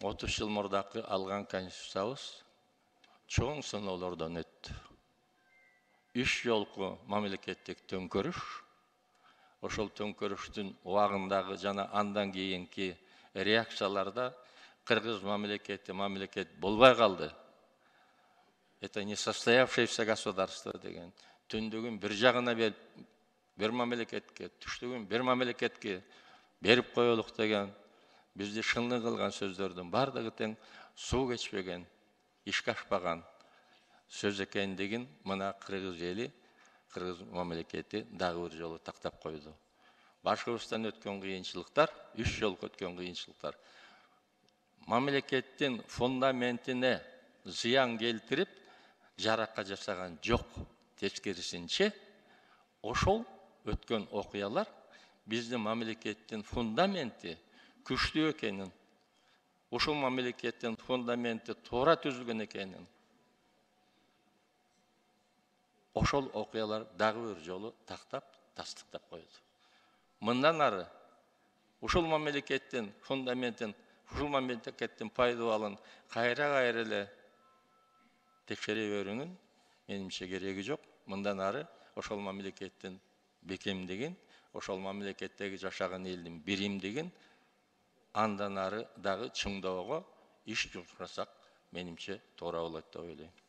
30 жыл мурдакы алган конституциябыз чоң сыноолордон өттү үч жолку мамлекеттик төңкөрүш ошол төңкөрүштүн убагындагы жана андан кийинки реакцияларда кыргыз мамлекети мамлекет болбой калды это не состоявшееся государство деген түндүгүн бір жағына берип бир мамлекетке түштүгүн бир мамлекетке берип коелук деген Бізде шынлы қылған сөздердің барлығы тең су кечпеген іш ашпаған сөз деген мына қырғыз елі қырғыз мемлекеті дағы бір жолы тақтап қойды башқұртстан өткен қиыншылықтар үш жол өткен қиыншылықтар мемлекеттің фундаментіне зиян келтіріп жараққа жасаған жоқ тескерісінше ошол өткен оқиялар біздің мемлекеттің фундаменті күшті екенін ушул мамлекеттин фундаменти туура түзүлгөн экенин ошол окуялар дагы бир жолу тактап тастыктап қойды. мындан ары ушул мамлекеттин фундаментин ушул мамлекеттин пайдубалын кайра кайра эле текшере берүүнүн менимче кереги жок мындан ары ошол мамлекеттин бекемдигин ошол мамлекеттеги жашаган элдин биримдигин андан дағы шыңдауға еш жұмсамасақ меніңше тура болот деп ойлойм